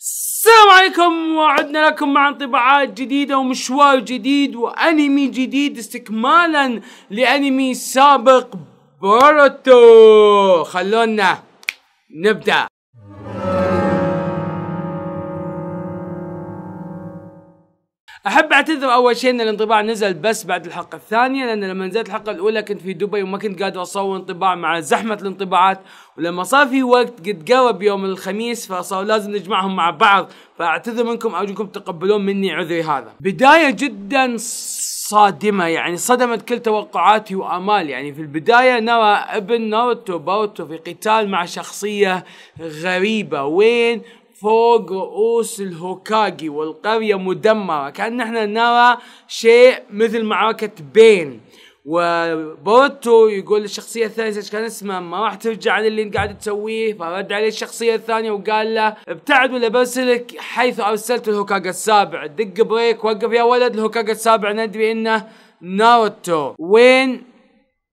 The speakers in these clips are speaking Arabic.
السلام عليكم وعدنا لكم مع انطباعات جديدة ومشوار جديد وانمي جديد استكمالا لانمي سابق بوروتو خلونا نبدأ اعتذر اول شيء ان الانطباع نزل بس بعد الحلقه الثانيه لان لما نزلت الحلقه الاولى كنت في دبي وما كنت قادر اصور انطباع مع زحمه الانطباعات ولما صار في وقت قد قرب يوم الخميس فصار لازم نجمعهم مع بعض فاعتذر منكم ارجوكم تقبلون مني عذري هذا. بدايه جدا صادمه يعني صدمت كل توقعاتي وامالي يعني في البدايه نرى ابن ناروتو باوتو في قتال مع شخصيه غريبه وين فوق رؤوس الهوكاجي والقرية مدمرة كأن احنا نرى شيء مثل معركة بين وبوتو يقول للشخصية الثانية ايش كان اسمه ما راح ترجع عن اللي انت قاعد تسويه فرد عليه الشخصية الثانية وقال له ابتعد ولا برسلك حيث ارسلت الهوكاجا السابع دق بريك وقف يا ولد الهوكاجا السابع ندري انه ناروتو وين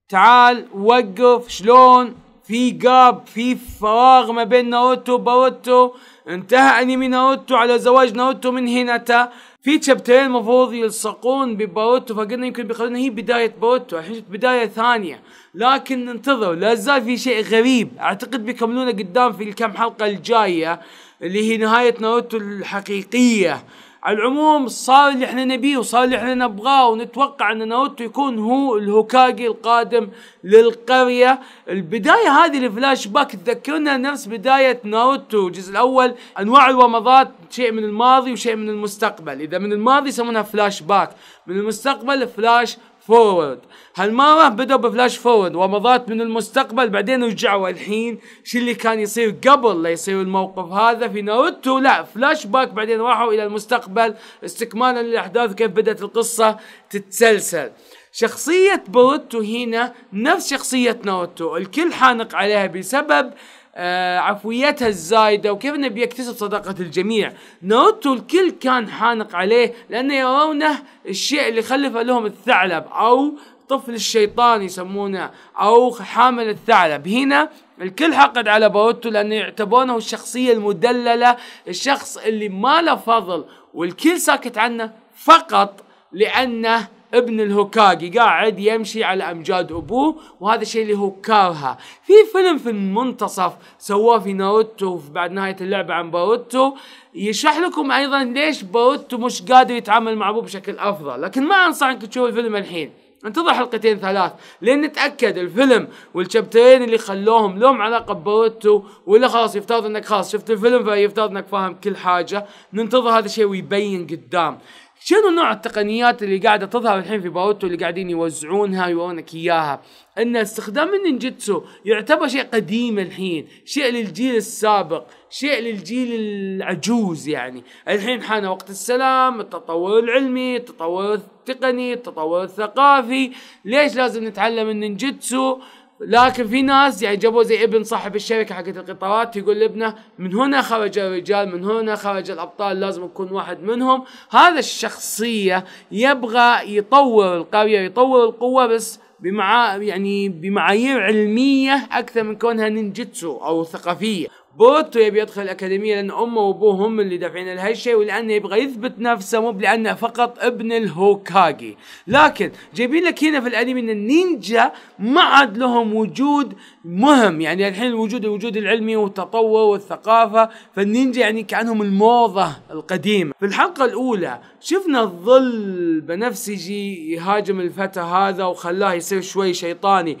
تعال وقف شلون في جاب في فراغ ما بين ناروتو وباروتو انتهى انمي ناروتو على زواج ناروتو من هيناتا في شابترين المفروض يلصقون بباروتو فقلنا يمكن بيخلونها هي بداية باروتو الحين بداية ثانية لكن ننتظر لا زال في شيء غريب اعتقد بيكملونه قدام في الكم حلقة الجاية اللي هي نهاية ناروتو الحقيقية على العموم صار اللي احنا نبيه وصار اللي احنا نبغاه ونتوقع ان ناروتو يكون هو الهوكاجي القادم للقرية البداية هذه الفلاش باك تذكرنا نفس بداية ناروتو الجزء الاول انواع الومضات شيء من الماضي وشيء من المستقبل اذا من الماضي يسمونها فلاش باك من المستقبل فلاش فورد هالمرة بدأوا بفلاش فورد ومضات من المستقبل بعدين رجعوا الحين شو اللي كان يصير قبل لا يصير الموقف هذا في ناروتو لا فلاش باك بعدين راحوا إلى المستقبل استكمالا للأحداث كيف بدأت القصة تتسلسل شخصية بوروتو هنا نفس شخصية ناروتو الكل حانق عليها بسبب آه، عفويتها الزايده وكيف انه بيكتسب صداقه الجميع ناروتو الكل كان حانق عليه لانه يرونه الشيء اللي خلفه لهم الثعلب او طفل الشيطان يسمونه او حامل الثعلب هنا الكل حقد على باروتو لانه يعتبرونه الشخصيه المدلله الشخص اللي ما له فضل والكل ساكت عنه فقط لانه ابن الهوكاجي قاعد يمشي على امجاد ابوه وهذا الشيء اللي هو كارها في فيلم في المنتصف سواه في ناروتو بعد نهايه اللعبه عن باروتو يشرح لكم ايضا ليش باروتو مش قادر يتعامل مع ابوه بشكل افضل لكن ما انصح انك تشوف الفيلم الحين انتظر حلقتين ثلاث لين نتاكد الفيلم والشابترين اللي خلوهم لهم علاقه بباروتو ولا خلاص يفترض انك خلاص شفت الفيلم فيفترض انك فاهم كل حاجه ننتظر هذا الشيء ويبين قدام شنو نوع التقنيات اللي قاعده تظهر الحين في باروتو اللي قاعدين يوزعونها ويورونك اياها ان استخدام النينجيتسو يعتبر شيء قديم الحين شيء للجيل السابق شيء للجيل العجوز يعني الحين حان وقت السلام التطور العلمي التطور التقني التطور الثقافي ليش لازم نتعلم النينجيتسو؟ لكن في ناس يعني جابوا زي ابن صاحب الشركه حقت القطارات يقول لابنه من هنا خرج الرجال من هنا خرج الابطال لازم اكون واحد منهم هذا الشخصيه يبغى يطور القريه يطور القوه بس بمعا يعني بمعايير علميه اكثر من كونها نينجتسو او ثقافيه بوتو يبي يدخل الاكاديميه لان امه وابوه هم اللي دافعين لهالشيء ولانه يبغى يثبت نفسه مو لانه فقط ابن الهوكاجي لكن جايبين لك هنا في الانمي ان النينجا ما عاد لهم وجود مهم يعني الحين الوجود الوجود العلمي والتطور والثقافه فالنينجا يعني كانهم الموضه القديمه في الحلقه الاولى شفنا الظل بنفسجي يهاجم الفتى هذا وخلاه يصير شوي شيطاني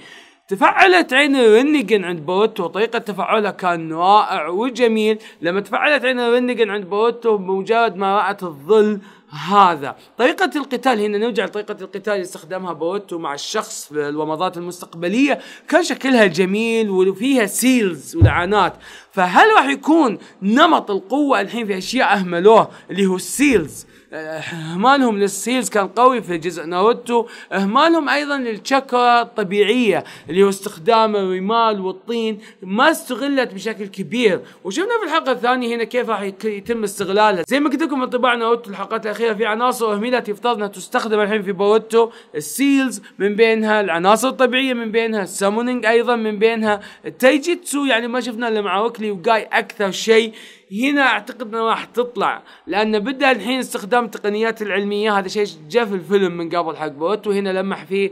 تفعلت عين الرنجن عند بوتو طريقة تفعلها كان رائع وجميل لما تفعلت عين الرنجن عند بوتو بمجرد ما رأت الظل هذا طريقة القتال هنا نرجع لطريقة القتال اللي استخدمها بوتو مع الشخص في الومضات المستقبلية كان شكلها جميل وفيها سيلز ولعنات فهل راح يكون نمط القوة الحين في أشياء أهملوه اللي هو السيلز اهمالهم للسيلز كان قوي في جزء ناروتو اهمالهم ايضا للشكرة الطبيعية اللي هو استخدام الرمال والطين ما استغلت بشكل كبير وشفنا في الحلقة الثانية هنا كيف راح يتم استغلالها زي ما قلت لكم انطباع ناروتو الحلقات الاخيرة في عناصر اهملت يفترض انها تستخدم الحين في بوروتو السيلز من بينها العناصر الطبيعية من بينها السامونينج ايضا من بينها التايجيتسو يعني ما شفنا الا مع وكلي وجاي اكثر شيء هنا اعتقد انه راح تطلع لان بدا الحين استخدام التقنيات العلميه هذا شيء جاء في الفيلم من قبل حق بوت وهنا لمح فيه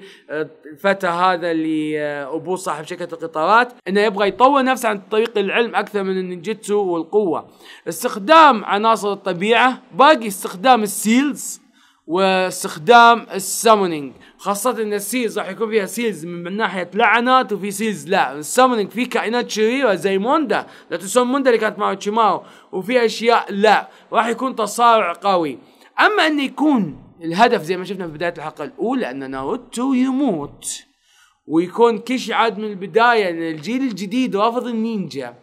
الفتى آه، هذا اللي آه، ابوه صاحب شركه القطارات انه يبغى يطور نفسه عن طريق العلم اكثر من النينجيتسو والقوه استخدام عناصر الطبيعه باقي استخدام السيلز واستخدام السامونينج خاصة ان السيلز راح يكون فيها سيلز من ناحية لعنات وفي سيلز لا السامونينج في كائنات شريرة زي موندا لا تنسون موندا اللي كانت مع تشيماو وفي اشياء لا راح يكون تصارع قوي اما ان يكون الهدف زي ما شفنا في بداية الحلقة الاولى ان ناروتو يموت ويكون كيشي عاد من البداية ان الجيل الجديد رافض النينجا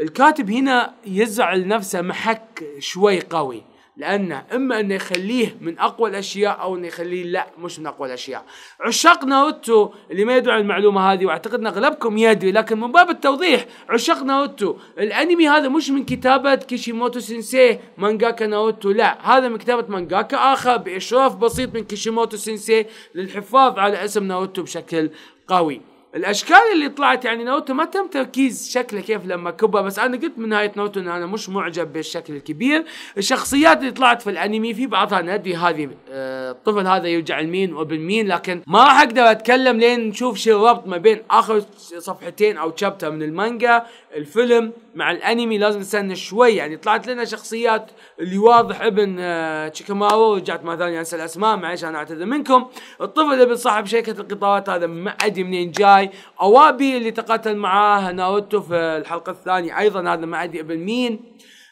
الكاتب هنا يزعل نفسه محك شوي قوي لأنه إما أنه يخليه من أقوى الأشياء أو أنه يخليه لا مش من أقوى الأشياء عشاق ناروتو اللي ما يدرون المعلومة هذه وأعتقد أن أغلبكم يدري لكن من باب التوضيح عشاق ناروتو الأنمي هذا مش من كتابة كيشيموتو سينسي مانجاكا ناروتو لا هذا من كتابة مانجاكا آخر بإشراف بسيط من كيشيموتو سينسي للحفاظ على اسم ناروتو بشكل قوي الاشكال اللي طلعت يعني ناوتو ما تم تركيز شكله كيف لما كبر بس انا قلت من نهايه ناوتو انه انا مش معجب بالشكل الكبير الشخصيات اللي طلعت في الانمي في بعضها ندري هذه آه، الطفل هذا يرجع لمين وابن مين لكن ما راح اقدر اتكلم لين نشوف شو الربط ما بين اخر صفحتين او شابتر من المانجا الفيلم مع الانمي لازم نستنى شوي يعني طلعت لنا شخصيات اللي واضح ابن آه، تشيكاماو رجعت مره ثانيه انسى الاسماء معلش انا اعتذر منكم الطفل ابن صاحب شركه القطارات هذا ما ادري منين جاي اوابي اللي تقاتل معاه ناروتو في الحلقه الثانيه ايضا هذا ما ادري ابن مين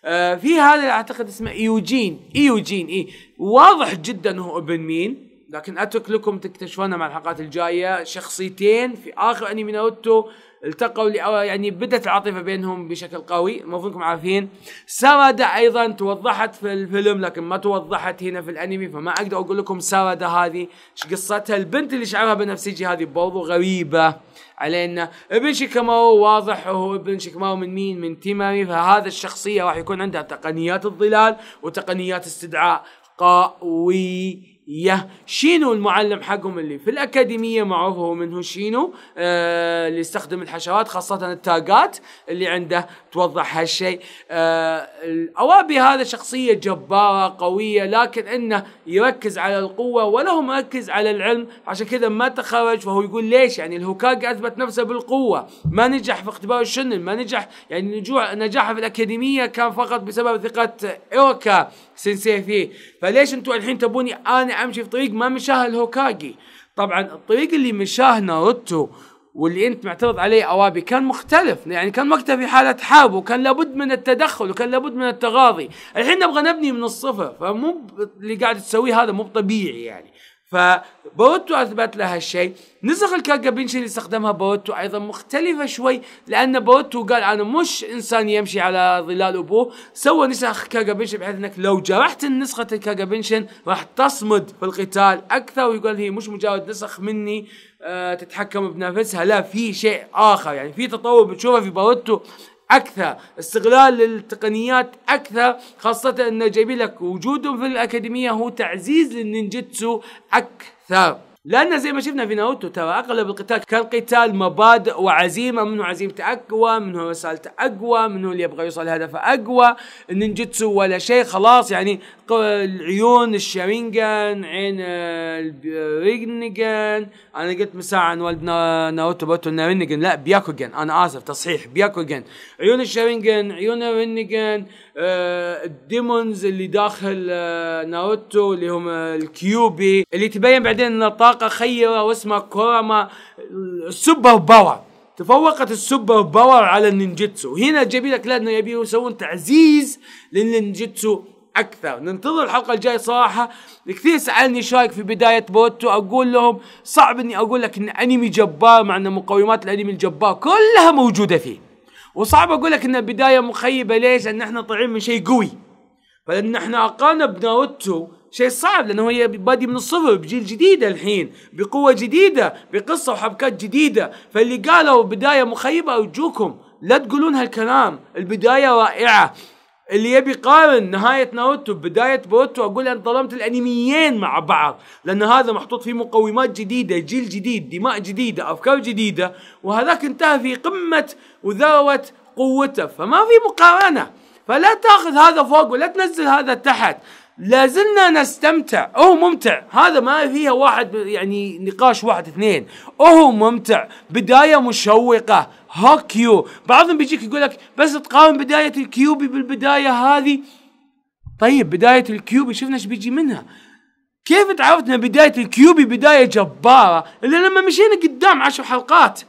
آه في هذا اعتقد اسمه ايوجين ايوجين اي واضح جدا هو ابن مين لكن اترك لكم تكتشفونه مع الحلقات الجايه شخصيتين في اخر انمي ناروتو التقوا يعني بدت العاطفه بينهم بشكل قوي المفروض انكم عارفين سارادا ايضا توضحت في الفيلم لكن ما توضحت هنا في الانمي فما اقدر اقول لكم سارادا هذه ايش قصتها البنت اللي شعرها بنفسجي هذه برضو غريبه علينا ابن شيكامو واضح هو ابن شيكامو من مين من تيماري فهذا الشخصيه راح يكون عندها تقنيات الظلال وتقنيات استدعاء قوي يه شينو المعلم حقهم اللي في الأكاديمية معروف هو منه شينو آه اللي يستخدم الحشرات خاصة التاجات اللي عنده توضح هالشيء آه الأوابي هذا شخصية جبارة قوية لكن إنه يركز على القوة ولا هو مركز على العلم عشان كذا ما تخرج فهو يقول ليش يعني الهوكاج أثبت نفسه بالقوة ما نجح في اختبار الشنن ما نجح يعني نجاحه في الأكاديمية كان فقط بسبب ثقة إيوكا سنسيه فيه فليش انتوا الحين تبوني انا امشي في طريق ما مشاه الهوكاجي طبعا الطريق اللي مشاه ناروتو واللي انت معترض عليه اوابي كان مختلف يعني كان وقتها في حاله حرب وكان لابد من التدخل وكان لابد من التغاضي الحين نبغى نبني من الصفر فمو اللي قاعد تسويه هذا مو طبيعي يعني فبوتو اثبت لها الشيء نسخ الكاكابينشي اللي استخدمها بوتو ايضا مختلفه شوي لان بوتو قال انا مش انسان يمشي على ظلال ابوه سوى نسخ كاكابينشن بحيث انك لو جرحت نسخه الكاكابينشن راح تصمد في القتال اكثر ويقول هي مش مجرد نسخ مني آه، تتحكم بنفسها لا في شيء اخر يعني في تطور بتشوفه في بوتو اكثر استغلال للتقنيات اكثر خاصه ان جايبين لك وجودهم في الاكاديميه هو تعزيز للنينجيتسو اكثر لان زي ما شفنا في ناوتو ترى اغلب القتال كان قتال مبادئ وعزيمه منه عزيمته اقوى منه رسالته اقوى منه اللي يبغى يوصل هدفه اقوى النينجتسو ولا شيء خلاص يعني العيون الشارينجان عين الرينجان انا قلت من ساعه عن ولد ناوتو بوتو رينجان لا بياكوجن انا اسف تصحيح بياكوجن عيون الشارينجان عيون الرينجان آه، الديمونز اللي داخل آه، ناوتو اللي هم الكيوبي اللي تبين بعدين ان طاقة خيرة واسمها كوراما السبة باور تفوقت السوبر باور على النينجيتسو هنا جايبين لك لأنه انه يسوون تعزيز للنينجيتسو اكثر ننتظر الحلقه الجايه صراحه كثير سالني ايش رايك في بدايه بوتو اقول لهم صعب اني اقول لك ان انمي جبار مع ان مقومات الانمي الجبار كلها موجوده فيه وصعب اقول لك ان البدايه مخيبه ليش؟ لان احنا طالعين من شيء قوي فلان احنا اقارنا بناروتو شيء صعب لانه هي بادي من الصفر بجيل جديد الحين بقوه جديده بقصه وحبكات جديده فاللي قالوا بدايه مخيبه ارجوكم لا تقولون هالكلام البدايه رائعه اللي يبي يقارن نهاية ناروتو بداية بوتو أقول أن ظلمت الأنميين مع بعض لأن هذا محطوط فيه مقومات جديدة جيل جديد دماء جديدة أفكار جديدة وهذاك انتهى في قمة وذروة قوته فما في مقارنة فلا تاخذ هذا فوق ولا تنزل هذا تحت لازلنا نستمتع هو ممتع هذا ما فيها واحد يعني نقاش واحد اثنين هو ممتع بداية مشوقة هاكيو بعضهم بيجيك يقول لك بس تقاوم بداية الكيوبي بالبداية هذه طيب بداية الكيوبي شفنا ايش بيجي منها كيف تعرفنا بداية الكيوبي بداية جبارة اللي لما مشينا قدام عشر حلقات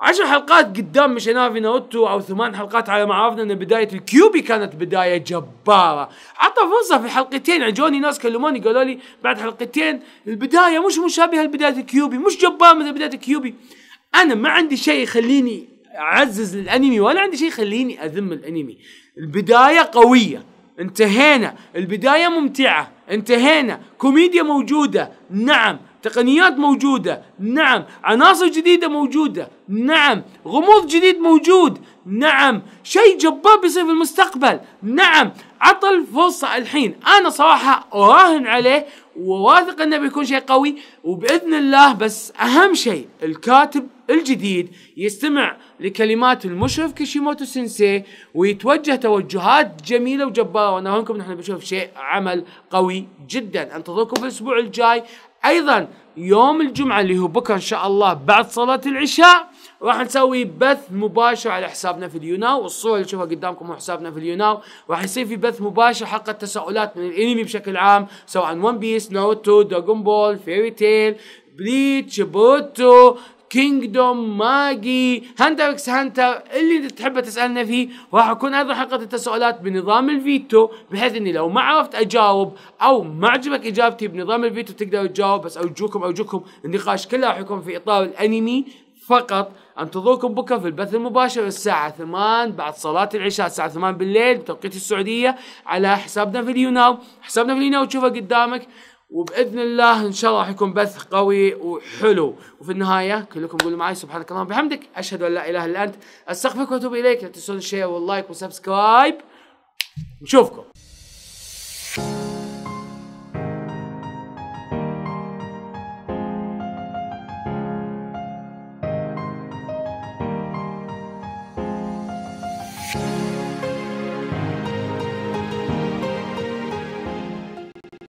عشر حلقات قدام مشينا في ناروتو او ثمان حلقات على ما عرفنا ان بدايه الكيوبي كانت بدايه جباره، عطى فرصه في حلقتين يعني جوني ناس كلموني قالوا لي بعد حلقتين البدايه مش مشابهه لبدايه الكيوبي، مش جباره مثل بدايه الكيوبي. انا ما عندي شيء يخليني اعزز الانمي ولا عندي شيء يخليني اذم الانمي. البدايه قويه، انتهينا، البدايه ممتعه، انتهينا، كوميديا موجوده، نعم، تقنيات موجودة نعم عناصر جديدة موجودة نعم غموض جديد موجود نعم شيء جبار بيصير في المستقبل نعم عطل فرصة الحين أنا صراحة أراهن عليه وواثق أنه بيكون شيء قوي وبإذن الله بس أهم شيء الكاتب الجديد يستمع لكلمات المشرف كيشيموتو سينسي ويتوجه توجهات جميلة وجبارة وأنا هونكم نحن بنشوف شيء عمل قوي جدا انتظركم في الأسبوع الجاي ايضا يوم الجمعه اللي هو بكره ان شاء الله بعد صلاه العشاء راح نسوي بث مباشر على حسابنا في اليوناو والصوره اللي تشوفها قدامكم هو حسابنا في اليوناو راح يصير في بث مباشر حق التساؤلات من الانمي بشكل عام سواء ون بيس ناروتو دراجون بول فيري تيل بليتش بوتو كينجدوم ماجي هانتر اكس هانتر اللي تحب تسالنا فيه راح اكون ايضا حلقه التساؤلات بنظام الفيتو بحيث اني لو ما عرفت اجاوب او ما عجبك اجابتي بنظام الفيتو تقدر تجاوب بس ارجوكم ارجوكم النقاش كله راح يكون في اطار الانمي فقط انتظركم بكره في البث المباشر الساعة 8 بعد صلاة العشاء الساعة 8 بالليل بتوقيت السعودية على حسابنا في اليوناو حسابنا في اليوناو تشوفه قدامك وباذن الله ان شاء الله راح يكون بث قوي وحلو وفي النهايه كلكم قولوا معي سبحانك اللهم وبحمدك اشهد ان لا اله الا انت استغفرك واتوب اليك لا تنسون الشير واللايك والسبسكرايب نشوفكم